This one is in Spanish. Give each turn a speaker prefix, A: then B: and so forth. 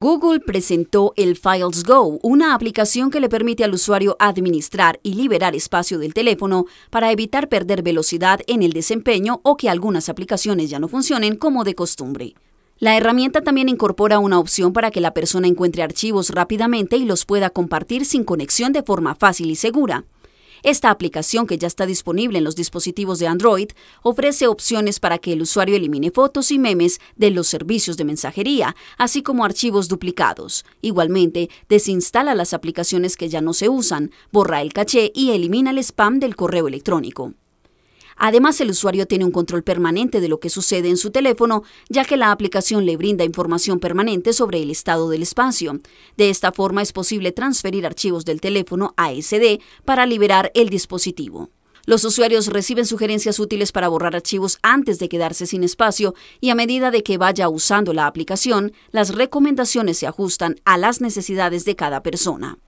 A: Google presentó el Files Go, una aplicación que le permite al usuario administrar y liberar espacio del teléfono para evitar perder velocidad en el desempeño o que algunas aplicaciones ya no funcionen como de costumbre. La herramienta también incorpora una opción para que la persona encuentre archivos rápidamente y los pueda compartir sin conexión de forma fácil y segura. Esta aplicación, que ya está disponible en los dispositivos de Android, ofrece opciones para que el usuario elimine fotos y memes de los servicios de mensajería, así como archivos duplicados. Igualmente, desinstala las aplicaciones que ya no se usan, borra el caché y elimina el spam del correo electrónico. Además, el usuario tiene un control permanente de lo que sucede en su teléfono, ya que la aplicación le brinda información permanente sobre el estado del espacio. De esta forma es posible transferir archivos del teléfono a SD para liberar el dispositivo. Los usuarios reciben sugerencias útiles para borrar archivos antes de quedarse sin espacio y a medida de que vaya usando la aplicación, las recomendaciones se ajustan a las necesidades de cada persona.